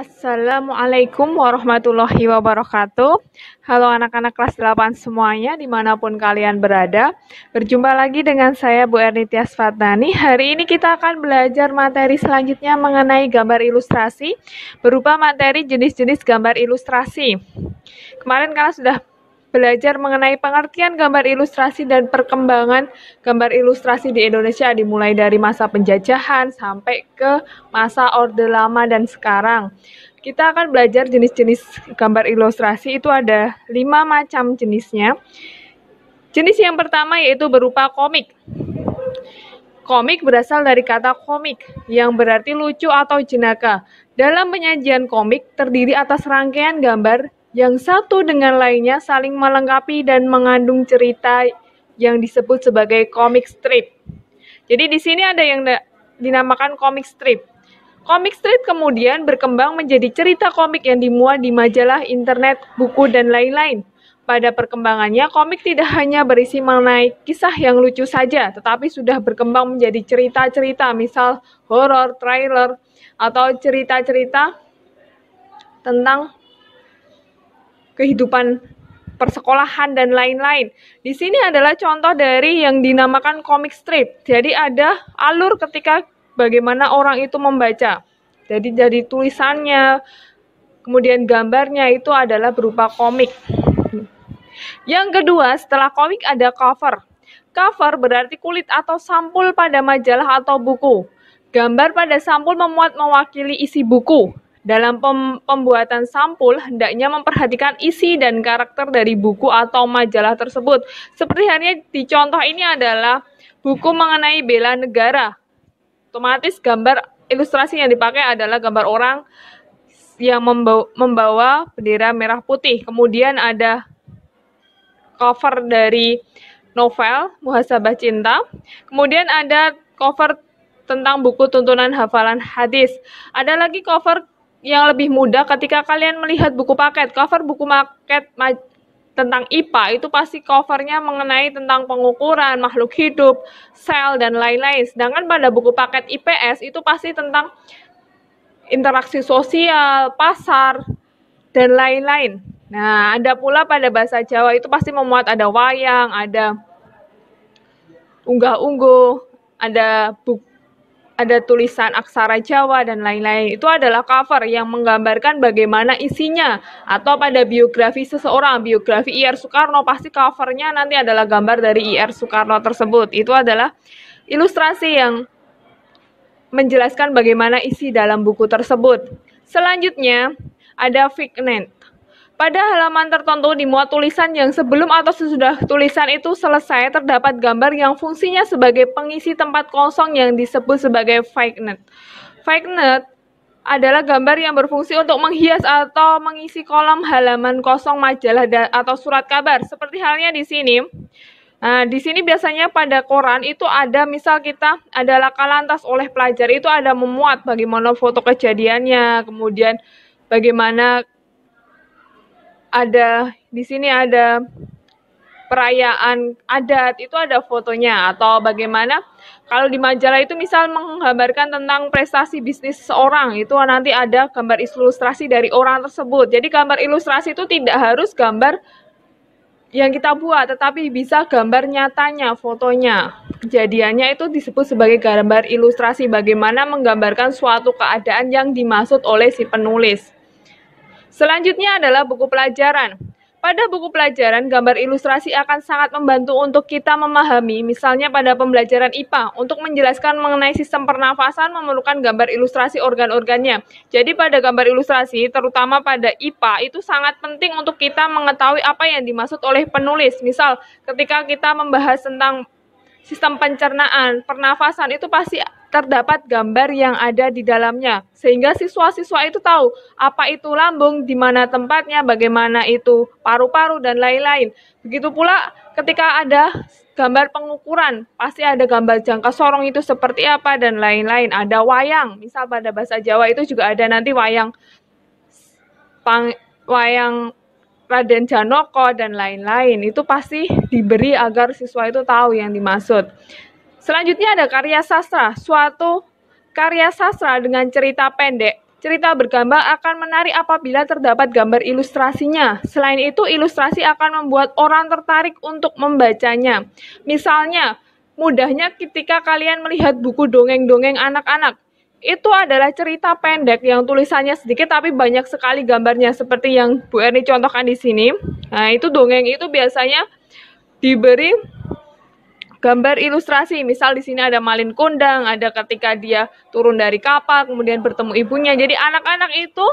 Assalamualaikum warahmatullahi wabarakatuh. Halo anak-anak kelas 8 semuanya dimanapun kalian berada. Berjumpa lagi dengan saya Bu Ernitya Sfatnani. Hari ini kita akan belajar materi selanjutnya mengenai gambar ilustrasi berupa materi jenis-jenis gambar ilustrasi. Kemarin kalian sudah Belajar mengenai pengertian gambar ilustrasi dan perkembangan gambar ilustrasi di Indonesia dimulai dari masa penjajahan sampai ke masa Orde Lama dan sekarang. Kita akan belajar jenis-jenis gambar ilustrasi itu ada lima macam jenisnya. Jenis yang pertama yaitu berupa komik. Komik berasal dari kata komik yang berarti lucu atau jenaka. Dalam penyajian komik terdiri atas rangkaian gambar yang satu dengan lainnya saling melengkapi dan mengandung cerita yang disebut sebagai comic strip. Jadi di sini ada yang dinamakan comic strip. Comic strip kemudian berkembang menjadi cerita komik yang dimuat di majalah, internet, buku, dan lain-lain. Pada perkembangannya, komik tidak hanya berisi mengenai kisah yang lucu saja, tetapi sudah berkembang menjadi cerita-cerita, misal horor, trailer, atau cerita-cerita tentang kehidupan persekolahan dan lain-lain. Di sini adalah contoh dari yang dinamakan comic strip. Jadi ada alur ketika bagaimana orang itu membaca. Jadi dari tulisannya, kemudian gambarnya itu adalah berupa komik. Yang kedua, setelah komik ada cover. Cover berarti kulit atau sampul pada majalah atau buku. Gambar pada sampul memuat mewakili isi buku. Dalam pem pembuatan sampul, hendaknya memperhatikan isi dan karakter dari buku atau majalah tersebut. Seperti hanya di contoh ini adalah buku mengenai bela negara. Otomatis gambar ilustrasi yang dipakai adalah gambar orang yang membawa bendera merah putih. Kemudian ada cover dari novel Muhasabah Cinta. Kemudian ada cover tentang buku tuntunan hafalan hadis. Ada lagi cover yang lebih mudah ketika kalian melihat buku paket. Cover buku paket tentang IPA itu pasti covernya mengenai tentang pengukuran, makhluk hidup, sel, dan lain-lain. Sedangkan pada buku paket IPS itu pasti tentang interaksi sosial, pasar, dan lain-lain. Nah, ada pula pada bahasa Jawa itu pasti memuat ada wayang, ada unggah-ungguh, ada buku ada tulisan aksara Jawa dan lain-lain. Itu adalah cover yang menggambarkan bagaimana isinya atau pada biografi seseorang, biografi IR Soekarno pasti covernya nanti adalah gambar dari IR Soekarno tersebut. Itu adalah ilustrasi yang menjelaskan bagaimana isi dalam buku tersebut. Selanjutnya ada fignet. Pada halaman tertentu dimuat tulisan yang sebelum atau sesudah tulisan itu selesai terdapat gambar yang fungsinya sebagai pengisi tempat kosong yang disebut sebagai fake Fake adalah gambar yang berfungsi untuk menghias atau mengisi kolom halaman kosong majalah atau surat kabar. Seperti halnya di sini. Nah, di sini biasanya pada koran itu ada misal kita adalah kalantas oleh pelajar itu ada memuat bagaimana foto kejadiannya, kemudian bagaimana ada di sini ada perayaan adat itu ada fotonya atau bagaimana kalau di majalah itu misal menggambarkan tentang prestasi bisnis seorang itu nanti ada gambar ilustrasi dari orang tersebut jadi gambar ilustrasi itu tidak harus gambar yang kita buat tetapi bisa gambar nyatanya fotonya kejadiannya itu disebut sebagai gambar ilustrasi bagaimana menggambarkan suatu keadaan yang dimaksud oleh si penulis Selanjutnya adalah buku pelajaran. Pada buku pelajaran, gambar ilustrasi akan sangat membantu untuk kita memahami, misalnya pada pembelajaran IPA, untuk menjelaskan mengenai sistem pernafasan memerlukan gambar ilustrasi organ-organnya. Jadi pada gambar ilustrasi, terutama pada IPA, itu sangat penting untuk kita mengetahui apa yang dimaksud oleh penulis. Misal, ketika kita membahas tentang sistem pencernaan, pernafasan, itu pasti terdapat gambar yang ada di dalamnya, sehingga siswa-siswa itu tahu apa itu lambung, di mana tempatnya, bagaimana itu paru-paru, dan lain-lain. Begitu pula ketika ada gambar pengukuran, pasti ada gambar jangka sorong itu seperti apa, dan lain-lain. Ada wayang, misal pada bahasa Jawa itu juga ada nanti wayang pang, wayang Raden Janoko, dan lain-lain. Itu pasti diberi agar siswa itu tahu yang dimaksud. Selanjutnya ada karya sastra, suatu karya sastra dengan cerita pendek. Cerita bergambar akan menarik apabila terdapat gambar ilustrasinya. Selain itu, ilustrasi akan membuat orang tertarik untuk membacanya. Misalnya, mudahnya ketika kalian melihat buku dongeng-dongeng anak-anak. Itu adalah cerita pendek yang tulisannya sedikit tapi banyak sekali gambarnya seperti yang Bu Erni contohkan di sini. Nah, itu dongeng itu biasanya diberi gambar ilustrasi. Misal di sini ada Malin Kundang, ada ketika dia turun dari kapal, kemudian bertemu ibunya. Jadi anak-anak itu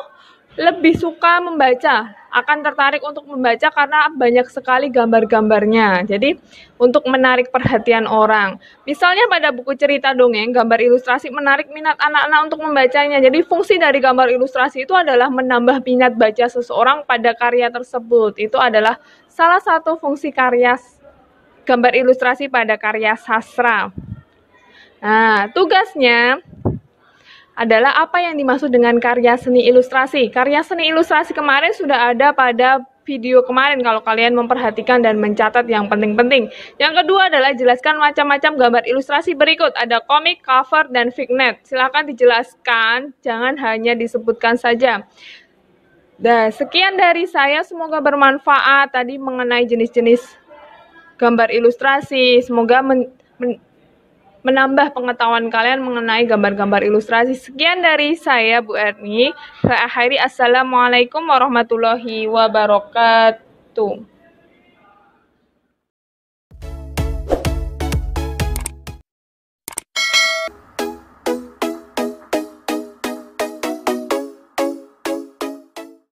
lebih suka membaca, akan tertarik untuk membaca karena banyak sekali gambar-gambarnya. Jadi untuk menarik perhatian orang. Misalnya pada buku cerita dongeng, gambar ilustrasi menarik minat anak-anak untuk membacanya. Jadi fungsi dari gambar ilustrasi itu adalah menambah minat baca seseorang pada karya tersebut. Itu adalah salah satu fungsi karya gambar ilustrasi pada karya sastra. Nah, tugasnya adalah apa yang dimaksud dengan karya seni ilustrasi. Karya seni ilustrasi kemarin sudah ada pada video kemarin kalau kalian memperhatikan dan mencatat yang penting-penting. Yang kedua adalah jelaskan macam-macam gambar ilustrasi berikut. Ada komik, cover, dan vignette. Silahkan dijelaskan, jangan hanya disebutkan saja. Nah, sekian dari saya, semoga bermanfaat tadi mengenai jenis-jenis gambar ilustrasi. Semoga men, men, menambah pengetahuan kalian mengenai gambar-gambar ilustrasi. Sekian dari saya Bu Erni. Saya akhiri assalamualaikum warahmatullahi wabarakatuh.